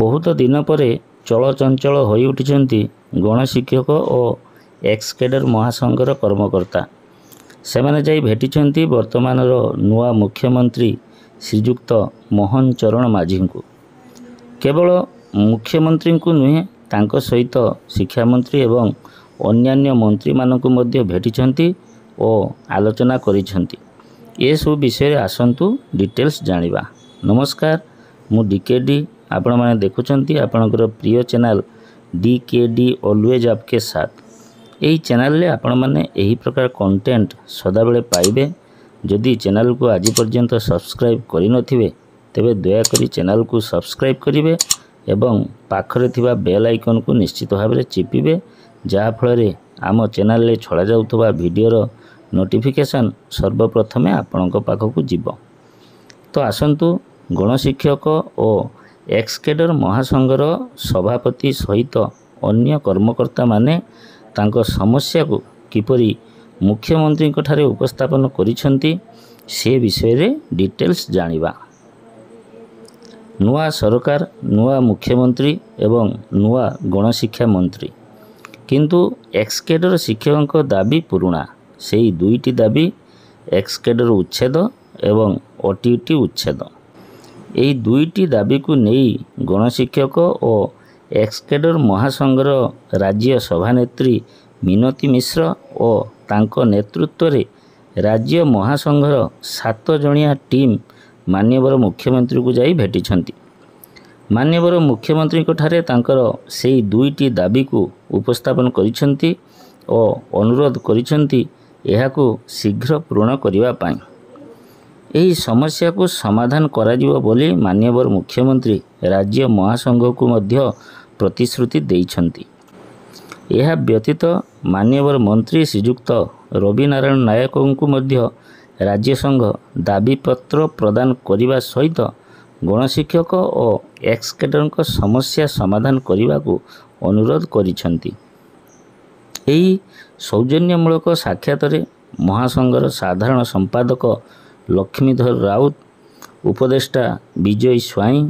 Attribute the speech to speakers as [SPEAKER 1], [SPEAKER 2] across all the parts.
[SPEAKER 1] ବହୁତ ଦିନ ପରେ ଚଳଚଞ୍ଚଳ ହୋଇ ଉଠିଛନ୍ତି ଗଣଶିକ୍ଷକ ଓ ଏକ୍ସକେଡ଼ର ମହାସଂଘର କର୍ମକର୍ତ୍ତା ସେମାନେ ଯାଇ ଭେଟିଛନ୍ତି ବର୍ତ୍ତମାନର ନୂଆ ମୁଖ୍ୟମନ୍ତ୍ରୀ ଶ୍ରୀଯୁକ୍ତ ମୋହନ ଚରଣ ମାଝୀଙ୍କୁ କେବଳ ମୁଖ୍ୟମନ୍ତ୍ରୀଙ୍କୁ ନୁହେଁ ତାଙ୍କ ସହିତ ଶିକ୍ଷାମନ୍ତ୍ରୀ ଏବଂ ଅନ୍ୟାନ୍ୟ ମନ୍ତ୍ରୀମାନଙ୍କୁ ମଧ୍ୟ ଭେଟିଛନ୍ତି ଓ ଆଲୋଚନା କରିଛନ୍ତି ଏସବୁ ବିଷୟରେ ଆସନ୍ତୁ ଡିଟେଲ୍ସ ଜାଣିବା ନମସ୍କାର ମୁଁ ଡିକେ ଡି ଆପଣମାନେ ଦେଖୁଛନ୍ତି ଆପଣଙ୍କର ପ୍ରିୟ channel D K D always ଆପକେ ସାଥ ଏହି ଚ୍ୟାନେଲ୍ରେ ଆପଣମାନେ ଏହି ପ୍ରକାର କଣ୍ଟେଣ୍ଟ ସଦାବେଳେ ପାଇବେ ଯଦି ଚ୍ୟାନେଲ୍କୁ ଆଜି ପର୍ଯ୍ୟନ୍ତ ସବସ୍କ୍ରାଇବ୍ କରିନଥିବେ ତେବେ ଦୟାକରି ଚ୍ୟାନେଲ୍କୁ ସବସ୍କ୍ରାଇବ୍ କରିବେ ଏବଂ ପାଖରେ ଥିବା ବେଲ୍ ଆଇକନ୍କୁ ନିଶ୍ଚିତ ଭାବରେ ଚିପିବେ ଯାହାଫଳରେ ଆମ ଚ୍ୟାନେଲ୍ରେ ଛଡ଼ାଯାଉଥିବା ଭିଡ଼ିଓର ନୋଟିଫିକେସନ୍ ସର୍ବପ୍ରଥମେ ଆପଣଙ୍କ ପାଖକୁ ଯିବ ତ ଆସନ୍ତୁ ଗଣଶିକ୍ଷକ ଓ ଏକ୍ସକେଡର ମହାସଂଘର ସଭାପତି ସହିତ ଅନ୍ୟ କର୍ମକର୍ତ୍ତାମାନେ ତାଙ୍କ ସମସ୍ୟାକୁ କିପରି ମୁଖ୍ୟମନ୍ତ୍ରୀଙ୍କଠାରେ ଉପସ୍ଥାପନ କରିଛନ୍ତି ସେ ବିଷୟରେ ଡିଟେଲ୍ସ ଜାଣିବା ନୂଆ ସରକାର ନୂଆ ମୁଖ୍ୟମନ୍ତ୍ରୀ ଏବଂ ନୂଆ ଗଣଶିକ୍ଷା ମନ୍ତ୍ରୀ କିନ୍ତୁ ଏକ୍ସକେଡର ଶିକ୍ଷକଙ୍କ ଦାବି ପୁରୁଣା ସେହି ଦୁଇଟି ଦାବି ଏକ୍ସକେଡର ଉଚ୍ଛେଦ ଏବଂ ଓଟିଟି ଉଚ୍ଛେଦ ଏହି ଦୁଇଟି ଦାବିକୁ ନେଇ ଗଣଶିକ୍ଷକ ଓ ଏକ୍ସକେଡର ମହାସଂଘର ରାଜ୍ୟ ସଭାନେତ୍ରୀ ମିନତୀ ମିଶ୍ର ଓ ତାଙ୍କ ନେତୃତ୍ୱରେ ରାଜ୍ୟ ମହାସଂଘର ସାତ ଜଣିଆ ଟିମ୍ ମାନ୍ୟବର ମୁଖ୍ୟମନ୍ତ୍ରୀଙ୍କୁ ଯାଇ ଭେଟିଛନ୍ତି ମାନ୍ୟବର ମୁଖ୍ୟମନ୍ତ୍ରୀଙ୍କଠାରେ ତାଙ୍କର ସେହି ଦୁଇଟି ଦାବିକୁ ଉପସ୍ଥାପନ କରିଛନ୍ତି ଓ ଅନୁରୋଧ କରିଛନ୍ତି ଏହାକୁ ଶୀଘ୍ର ପୂରଣ କରିବା ପାଇଁ ଏହି ସମସ୍ୟାକୁ ସମାଧାନ କରାଯିବ ବୋଲି ମାନ୍ୟବର ମୁଖ୍ୟମନ୍ତ୍ରୀ ରାଜ୍ୟ ମହାସଂଘକୁ ମଧ୍ୟ ପ୍ରତିଶ୍ରୁତି ଦେଇଛନ୍ତି ଏହା ବ୍ୟତୀତ ମାନ୍ୟବର ମନ୍ତ୍ରୀ ଶ୍ରୀଯୁକ୍ତ ରବି ନାରାୟଣ ନାୟକଙ୍କୁ ମଧ୍ୟ ରାଜ୍ୟସଂଘ ଦାବିପତ୍ର ପ୍ରଦାନ କରିବା ସହିତ ଗଣଶିକ୍ଷକ ଓ ଏକ୍ସକେଟରଙ୍କ ସମସ୍ୟା ସମାଧାନ କରିବାକୁ ଅନୁରୋଧ କରିଛନ୍ତି ଏହି ସୌଜନ୍ୟମୂଳକ ସାକ୍ଷାତରେ ମହାସଂଘର ସାଧାରଣ ସମ୍ପାଦକ ଲକ୍ଷ୍ମୀଧର ରାଉତ ଉପଦେଷ୍ଟା ବିଜୟ ସ୍ୱାଇଁ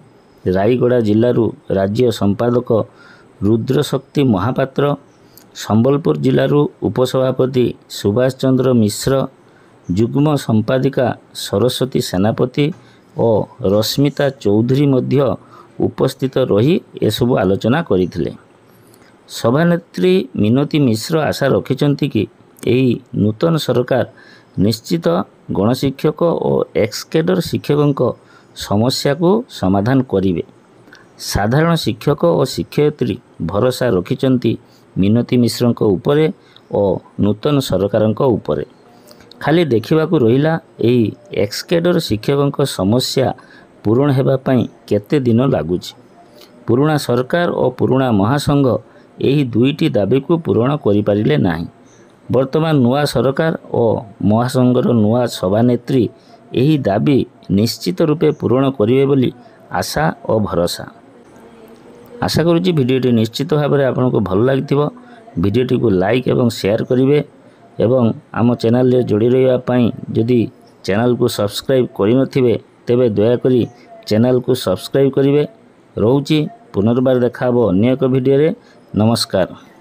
[SPEAKER 1] ରାୟଗଡ଼ା ଜିଲ୍ଲାରୁ ରାଜ୍ୟ ସମ୍ପାଦକ ରୁଦ୍ରଶକ୍ତି ମହାପାତ୍ର ସମ୍ବଲପୁର ଜିଲ୍ଲାରୁ ଉପସଭାପତି ସୁଭାଷ ଚନ୍ଦ୍ର ମିଶ୍ର ଯୁଗ୍ମ ସମ୍ପାଦିକା ସରସ୍ୱତୀ ସେନାପତି ଓ ରଶ୍ମିତା ଚୌଧୁରୀ ମଧ୍ୟ ଉପସ୍ଥିତ ରହି ଏସବୁ ଆଲୋଚନା କରିଥିଲେ ସଭାନେତ୍ରୀ ମିନତୀ ମିଶ୍ର ଆଶା ରଖିଛନ୍ତି କି ଏହି ନୂତନ ସରକାର ନିଶ୍ଚିତ ଗଣଶିକ୍ଷକ ଓ ଏକ୍ସକେଡର ଶିକ୍ଷକଙ୍କ ସମସ୍ୟାକୁ ସମାଧାନ କରିବେ ସାଧାରଣ ଶିକ୍ଷକ ଓ ଶିକ୍ଷୟିତ୍ରୀ ଭରସା ରଖିଛନ୍ତି ମିନତୀ ମିଶ୍ରଙ୍କ ଉପରେ ଓ ନୂତନ ସରକାରଙ୍କ ଉପରେ ଖାଲି ଦେଖିବାକୁ ରହିଲା ଏହି ଏକ୍ସକେଡର ଶିକ୍ଷକଙ୍କ ସମସ୍ୟା ପୂରଣ ହେବା ପାଇଁ କେତେ ଦିନ ଲାଗୁଛି ପୁରୁଣା ସରକାର ଓ ପୁରୁଣା ମହାସଂଘ ଏହି ଦୁଇଟି ଦାବିକୁ ପୂରଣ କରିପାରିଲେ ନାହିଁ ବର୍ତ୍ତମାନ ନୂଆ ସରକାର ଓ ମହାସଂଘର ନୂଆ ସଭାନେତ୍ରୀ ଏହି ଦାବି ନିଶ୍ଚିତ ରୂପେ ପୂରଣ କରିବେ ବୋଲି ଆଶା ଓ ଭରସା ଆଶା କରୁଛି ଭିଡ଼ିଓଟି ନିଶ୍ଚିତ ଭାବରେ ଆପଣଙ୍କୁ ଭଲ ଲାଗିଥିବ ଭିଡ଼ିଓଟିକୁ ଲାଇକ୍ ଏବଂ ସେୟାର କରିବେ ଏବଂ ଆମ ଚ୍ୟାନେଲରେ ଯୋଡ଼ି ରହିବା ପାଇଁ ଯଦି ଚ୍ୟାନେଲକୁ ସବସ୍କ୍ରାଇବ୍ କରିନଥିବେ ତେବେ ଦୟାକରି ଚ୍ୟାନେଲକୁ ସବସ୍କ୍ରାଇବ୍ କରିବେ ରହୁଛି ପୁନର୍ବାର ଦେଖା ହେବ ଅନ୍ୟ ଏକ ଭିଡ଼ିଓରେ ନମସ୍କାର